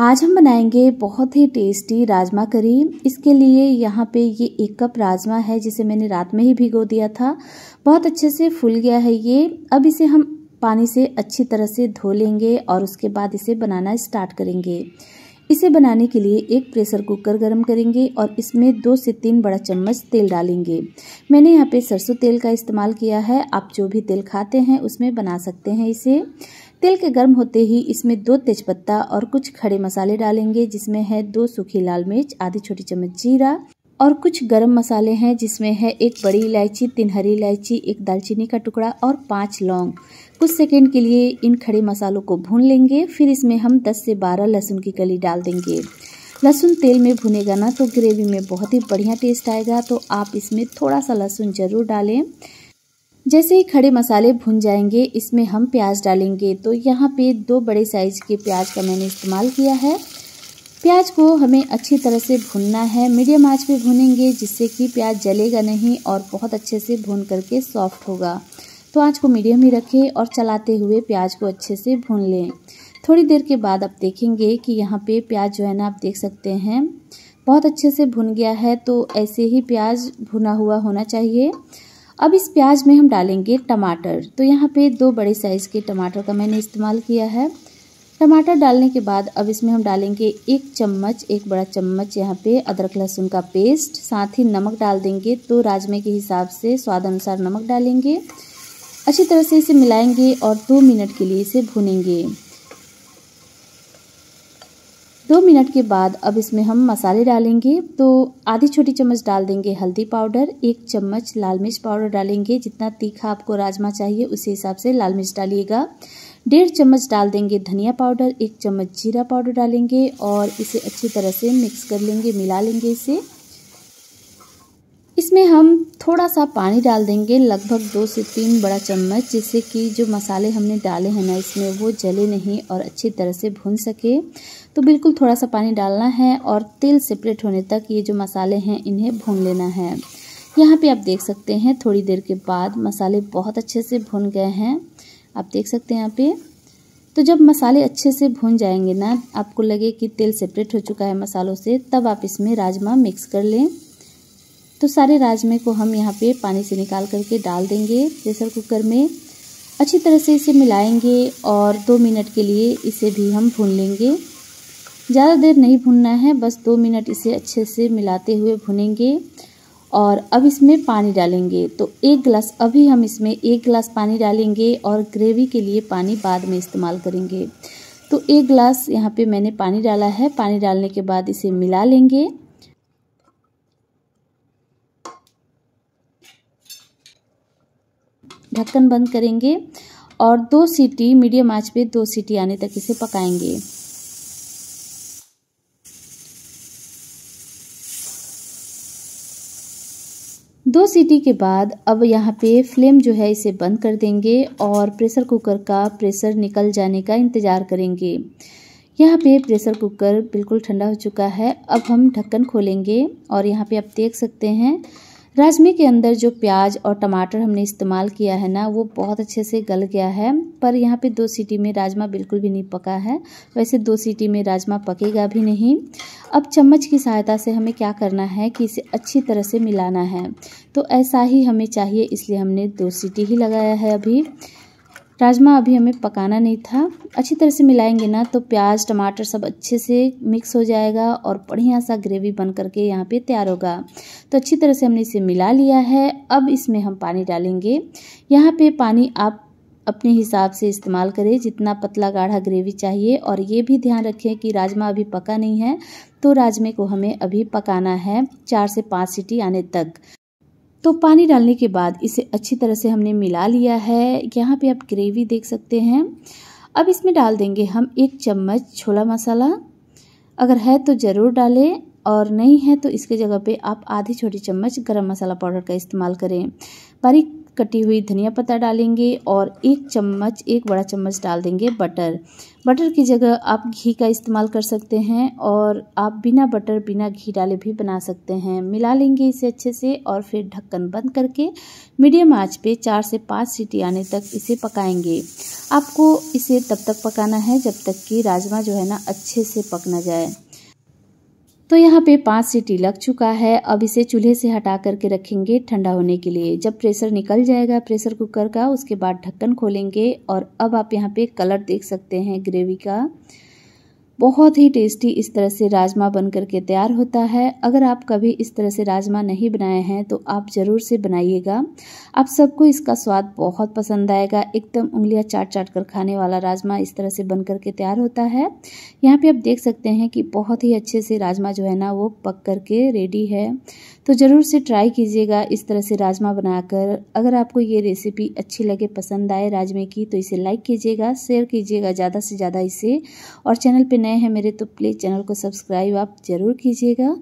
आज हम बनाएंगे बहुत ही टेस्टी राजमा करी इसके लिए यहाँ पे ये एक कप राजमा है जिसे मैंने रात में ही भिगो दिया था बहुत अच्छे से फूल गया है ये अब इसे हम पानी से अच्छी तरह से धो लेंगे और उसके बाद इसे बनाना स्टार्ट करेंगे इसे बनाने के लिए एक प्रेशर कुकर गरम करेंगे और इसमें दो से तीन बड़ा चम्मच तेल डालेंगे मैंने यहाँ पे सरसों तेल का इस्तेमाल किया है आप जो भी तेल खाते हैं उसमें बना सकते हैं इसे तेल के गर्म होते ही इसमें दो तेजपत्ता और कुछ खड़े मसाले डालेंगे जिसमें है दो सूखी लाल मिर्च आधी छोटी चम्मच जीरा और कुछ गरम मसाले हैं जिसमें है एक बड़ी इलायची तीन हरी इलायची एक दालचीनी का टुकड़ा और पांच लौंग कुछ सेकेंड के लिए इन खड़े मसालों को भून लेंगे फिर इसमें हम 10 से 12 लहसुन की कली डाल देंगे लहसुन तेल में भुनेगा ना तो ग्रेवी में बहुत ही बढ़िया टेस्ट आएगा तो आप इसमें थोड़ा सा लहसुन ज़रूर डालें जैसे ही खड़े मसाले भुन जाएंगे इसमें हम प्याज डालेंगे तो यहाँ पे दो बड़े साइज़ के प्याज का मैंने इस्तेमाल किया है प्याज को हमें अच्छी तरह से भुनना है मीडियम आंच पे भुनेंगे जिससे कि प्याज जलेगा नहीं और बहुत अच्छे से भून करके सॉफ्ट होगा तो आंच को मीडियम ही रखें और चलाते हुए प्याज को अच्छे से भून लें थोड़ी देर के बाद आप देखेंगे कि यहाँ पे प्याज जो है ना आप देख सकते हैं बहुत अच्छे से भुन गया है तो ऐसे ही प्याज भुना हुआ होना चाहिए अब इस प्याज में हम डालेंगे टमाटर तो यहाँ पे दो बड़े साइज़ के टमाटर का मैंने इस्तेमाल किया है टमाटर डालने के बाद अब इसमें हम डालेंगे एक चम्मच एक बड़ा चम्मच यहाँ पे अदरक लहसुन का पेस्ट साथ ही नमक डाल देंगे तो राजमे के हिसाब से स्वाद अनुसार नमक डालेंगे अच्छी तरह से इसे मिलाएंगे और दो मिनट के लिए इसे भुनेंगे दो मिनट के बाद अब इसमें हम मसाले डालेंगे तो आधी छोटी चम्मच डाल देंगे हल्दी पाउडर एक चम्मच लाल मिर्च पाउडर डालेंगे जितना तीखा आपको राजमा चाहिए उसी हिसाब से लाल मिर्च डालिएगा डेढ़ चम्मच डाल देंगे धनिया पाउडर एक चम्मच जीरा पाउडर डालेंगे और इसे अच्छी तरह से मिक्स कर लेंगे मिला लेंगे इसे इसमें हम थोड़ा सा पानी डाल देंगे लगभग दो से तीन बड़ा चम्मच जिससे कि जो मसाले हमने डाले हैं ना इसमें वो जले नहीं और अच्छी तरह से भून सके तो बिल्कुल थोड़ा सा पानी डालना है और तेल सेपरेट होने तक ये जो मसाले हैं इन्हें भून लेना है यहाँ पे आप देख सकते हैं थोड़ी देर के बाद मसाले बहुत अच्छे से भुन गए हैं आप देख सकते हैं यहाँ पे तो जब मसाले अच्छे से भून जाएंगे ना आपको लगे कि तेल सेपरेट हो चुका है मसालों से तब आप इसमें राजमा मिक्स कर लें तो सारे राजमे को हम यहाँ पे पानी से निकाल करके डाल देंगे प्रेशर कुकर में अच्छी तरह से इसे मिलाएंगे और दो मिनट के लिए इसे भी हम भून लेंगे ज़्यादा देर नहीं भूनना है बस दो मिनट इसे अच्छे से मिलाते हुए भुनेंगे और अब इसमें पानी डालेंगे तो एक गिलास अभी हम इसमें एक गिलास पानी डालेंगे और ग्रेवी के लिए पानी बाद में इस्तेमाल करेंगे तो एक गिलास यहाँ पे मैंने पानी डाला है पानी डालने के बाद इसे मिला लेंगे ढक्कन बंद करेंगे और दो सीटी मीडियम आंच पे दो सीटी आने तक इसे पकाएंगे दो सीटी के बाद अब यहाँ पे फ्लेम जो है इसे बंद कर देंगे और प्रेशर कुकर का प्रेशर निकल जाने का इंतज़ार करेंगे यहाँ पे प्रेशर कुकर बिल्कुल ठंडा हो चुका है अब हम ढक्कन खोलेंगे और यहाँ पे आप देख सकते हैं राजमे के अंदर जो प्याज और टमाटर हमने इस्तेमाल किया है ना वो बहुत अच्छे से गल गया है पर यहाँ पे दो सीटी में राजमा बिल्कुल भी नहीं पका है वैसे दो सीटी में राजमा पकेगा भी नहीं अब चम्मच की सहायता से हमें क्या करना है कि इसे अच्छी तरह से मिलाना है तो ऐसा ही हमें चाहिए इसलिए हमने दो सीटी ही लगाया है अभी राजमा अभी हमें पकाना नहीं था अच्छी तरह से मिलाएंगे ना तो प्याज टमाटर सब अच्छे से मिक्स हो जाएगा और बढ़िया सा ग्रेवी बन करके यहाँ पे तैयार होगा तो अच्छी तरह से हमने इसे मिला लिया है अब इसमें हम पानी डालेंगे यहाँ पे पानी आप अपने हिसाब से इस्तेमाल करें जितना पतला गाढ़ा ग्रेवी चाहिए और ये भी ध्यान रखें कि राजमा अभी पका नहीं है तो राजमे को हमें अभी पकाना है चार से पाँच सीटी आने तक तो पानी डालने के बाद इसे अच्छी तरह से हमने मिला लिया है यहाँ पे आप ग्रेवी देख सकते हैं अब इसमें डाल देंगे हम एक चम्मच छोला मसाला अगर है तो ज़रूर डालें और नहीं है तो इसके जगह पे आप आधी छोटी चम्मच गरम मसाला पाउडर का इस्तेमाल करें बारीक कटी हुई धनिया पत्ता डालेंगे और एक चम्मच एक बड़ा चम्मच डाल देंगे बटर बटर की जगह आप घी का इस्तेमाल कर सकते हैं और आप बिना बटर बिना घी डाले भी बना सकते हैं मिला लेंगे इसे अच्छे से और फिर ढक्कन बंद करके मीडियम आंच पे चार से पाँच सीटी आने तक इसे पकाएंगे आपको इसे तब तक पकाना है जब तक कि राजमा जो है ना अच्छे से पक ना जाए तो यहाँ पे पाँच सीटी लग चुका है अब इसे चूल्हे से हटा करके रखेंगे ठंडा होने के लिए जब प्रेशर निकल जाएगा प्रेशर कुकर का उसके बाद ढक्कन खोलेंगे और अब आप यहाँ पे कलर देख सकते हैं ग्रेवी का बहुत ही टेस्टी इस तरह से राजमा बन के तैयार होता है अगर आप कभी इस तरह से राजमा नहीं बनाए हैं तो आप ज़रूर से बनाइएगा आप सबको इसका स्वाद बहुत पसंद आएगा एकदम उंगलियां चाट चाट कर खाने वाला राजमा इस तरह से बन के तैयार होता है यहाँ पे आप देख सकते हैं कि बहुत ही अच्छे से राजमा जो है ना वो पक कर के रेडी है तो ज़रूर से ट्राई कीजिएगा इस तरह से राजमा बनाकर अगर आपको ये रेसिपी अच्छी लगे पसंद आए राजमे की तो इसे लाइक कीजिएगा शेयर कीजिएगा ज़्यादा से ज़्यादा इसे और चैनल पे नए हैं मेरे तो प्लीज़ चैनल को सब्सक्राइब आप ज़रूर कीजिएगा